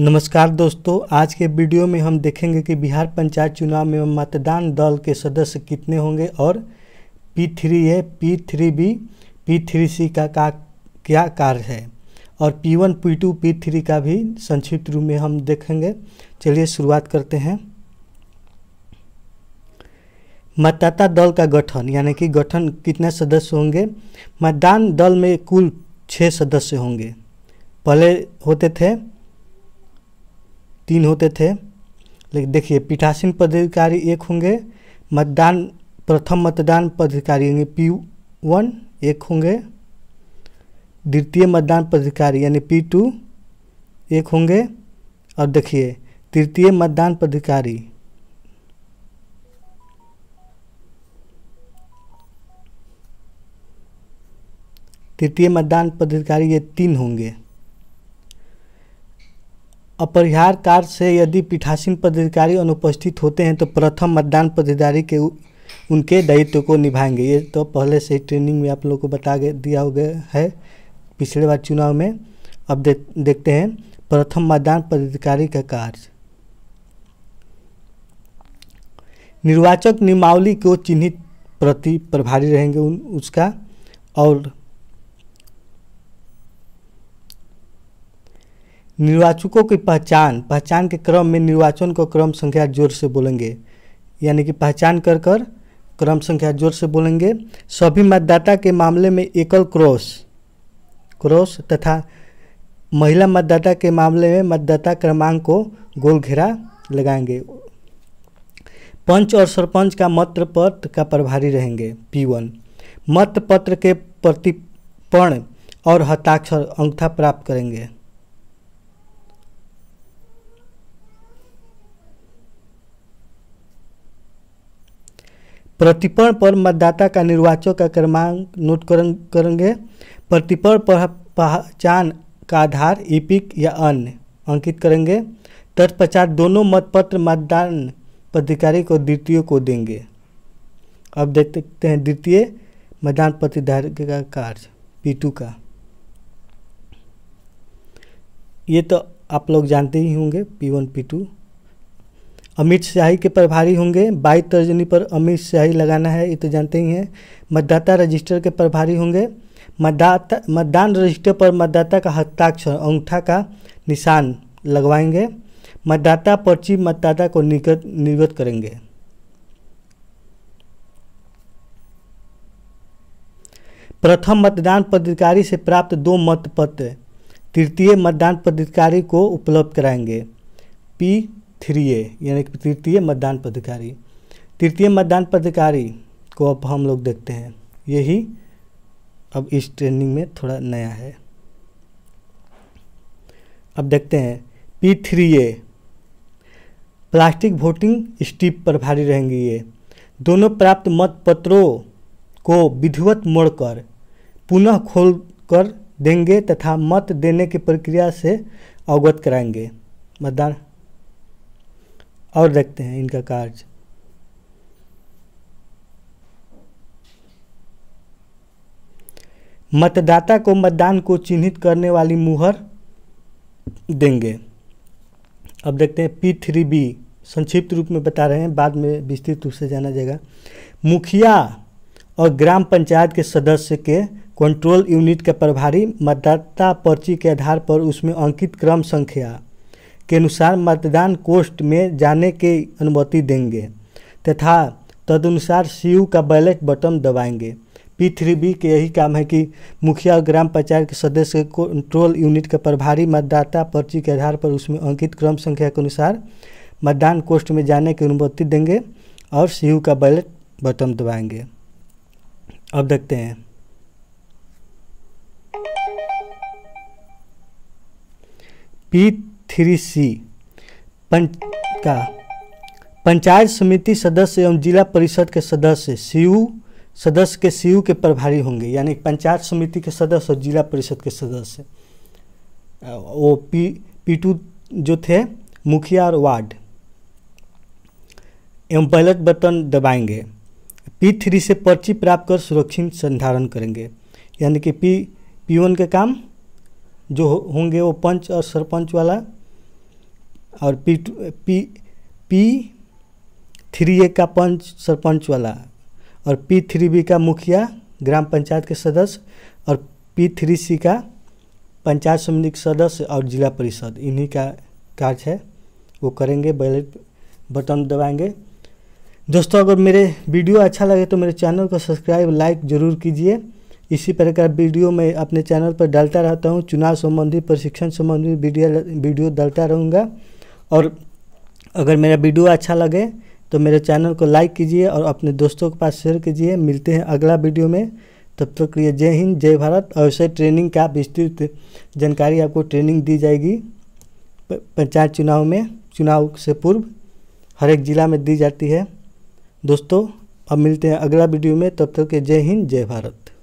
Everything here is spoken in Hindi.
नमस्कार दोस्तों आज के वीडियो में हम देखेंगे कि बिहार पंचायत चुनाव में मतदान दल के सदस्य कितने होंगे और P three A P three B P three C का, का क्या कार्य है और P one P two P three का भी संक्षिप्त रूप में हम देखेंगे चलिए शुरुआत करते हैं मतदाता दल का गठन यानी कि गठन कितने सदस्य होंगे मतदान दल में कुल छः सदस्य होंगे पहले होते थे तीन होते थे लेकिन देखिए पीठासीन पदाधिकारी एक होंगे मतदान प्रथम मतदान पदाधिकारी यानी पी वन एक होंगे द्वितीय मतदान पदाधिकारी यानी पी टू एक होंगे और देखिए तृतीय मतदान पदाधिकारी तृतीय मतदान पदाधिकारी ये तीन होंगे अपरिहार कार्य से यदि पीठासीन पदाधिकारी अनुपस्थित होते हैं तो प्रथम मतदान पदाधिकारी के उनके दायित्व को निभाएंगे ये तो पहले से ट्रेनिंग में आप लोगों को बता दिया हो गया है पिछले बार चुनाव में अब दे, देखते हैं प्रथम मतदान पदाधिकारी का कार्य निर्वाचक नियमावली को चिन्हित प्रति प्रभारी रहेंगे उन उसका और निर्वाचकों की पहचान पहचान के क्रम में निर्वाचन को क्रम संख्या जोर से बोलेंगे यानी कि पहचान कर कर क्रम संख्या जोर से बोलेंगे सभी मतदाता के मामले में एकल क्रॉस क्रॉस तथा महिला मतदाता के मामले में मतदाता क्रमांक को गोल घेरा लगाएंगे पंच और सरपंच का मत पत्र का प्रभारी रहेंगे पी वन मत पत्र के प्रतिपण और हताक्षर अंगठा प्राप्त करेंगे प्रतिपण पर मतदाता का निर्वाचक का क्रमांक नोट करेंगे प्रतिपण पर पहचान का आधार ईपिक या अन्य अंकित करेंगे तत्पश्चात दोनों मतपत्र मतदान पदाधिकारी को द्वितीय को देंगे अब देखते हैं द्वितीय मतदान पदाधिकारी का कार्य टू का ये तो आप लोग जानते ही होंगे P one P two Amit शाही के प्रभारी होंगे बाई तर्जनी पर अमित शाही लगाना है ये तो जानते ही हैं मतदाता रजिस्टर के प्रभारी होंगे मतदाता मतदान रजिस्टर पर मतदाता का हस्ताक्षर अंगूठा का निशान लगवाएंगे मतदाता पर्ची मतदाता को निगत निर्गत करेंगे प्रथम मतदान पदाधिकारी से प्राप्त दो मत पत्र तृतीय मतदान पदाधिकारी को उपलब्ध कराएंगे पी थ्री ए यानी कि तृतीय मतदान पदाधिकारी तृतीय मतदान पदाधिकारी को अब हम लोग देखते हैं यही अब इस ट्रेनिंग में थोड़ा नया है अब देखते हैं P three A plastic voting स्टीप प्रभारी रहेंगी ये दोनों प्राप्त मतपत्रों को विधिवत मोड़कर पुनः खोल कर देंगे तथा मत देने की प्रक्रिया से अवगत कराएंगे मतदान और देखते हैं इनका कार्य मतदाता को मतदान को चिन्हित करने वाली मुहर देंगे अब देखते हैं पी थ्री बी संक्षिप्त रूप में बता रहे हैं बाद में विस्तृत रूप से जाना जाएगा मुखिया और ग्राम पंचायत के सदस्य के कंट्रोल यूनिट के प्रभारी मतदाता पर्ची के आधार पर उसमें अंकित क्रम संख्या के अनुसार मतदान कोष्ठ में जाने के अनुमति देंगे तथा तदनुसार यू का बैलेट बटन दबाएंगे पी थ्री बी के यही काम है कि मुखिया और ग्राम पंचायत के सदस्य कंट्रोल यूनिट के प्रभारी मतदाता पर्ची के आधार पर उसमें अंकित क्रम संख्या के अनुसार मतदान कोष्ठ में जाने की अनुमति देंगे और यू का बैलेट बटन दबाएंगे अब देखते हैं पी थ्री सी पंच का पंचायत समिति सदस्य एवं जिला परिषद के सदस्य सीयू सदस्य के सीयू के प्रभारी होंगे यानी पंचायत समिति के सदस्य और जिला परिषद के सदस्य वो पी पीटू जो थे मुखिया और वार्ड एवं बैलट बटन दबाएंगे पी थ्री से पर्ची प्राप्त कर सुरक्षित संधारण करेंगे यानी कि पी पी वन के काम जो होंगे वो पंच और सरपंच वाला और P P P three A का पंच सरपंच वाला और पी थ्री बी का मुखिया ग्राम पंचायत के सदस्य और पी थ्री सी का पंचायत समिति के सदस्य और जिला परिषद इन्हीं का कार्य है वो करेंगे बैलेट बटन दबाएंगे दोस्तों अगर मेरे वीडियो अच्छा लगे तो मेरे चैनल को सब्सक्राइब लाइक जरूर कीजिए इसी प्रकार वीडियो मैं अपने चैनल पर डालता रहता हूँ चुनाव संबंधी प्रशिक्षण संबंधी वीडियो वीडियो डालता रहूँगा और अगर मेरा वीडियो अच्छा लगे तो मेरे चैनल को लाइक कीजिए और अपने दोस्तों के पास शेयर कीजिए मिलते हैं अगला वीडियो में तब तक लिए जय हिंद जय भारत और वैसे ट्रेनिंग का विस्तृत जानकारी आपको ट्रेनिंग दी जाएगी पंचायत चुनाव में चुनाव से पूर्व हर एक ज़िला में दी जाती है दोस्तों अब मिलते हैं अगला वीडियो में तब तक के जय हिंद जय भारत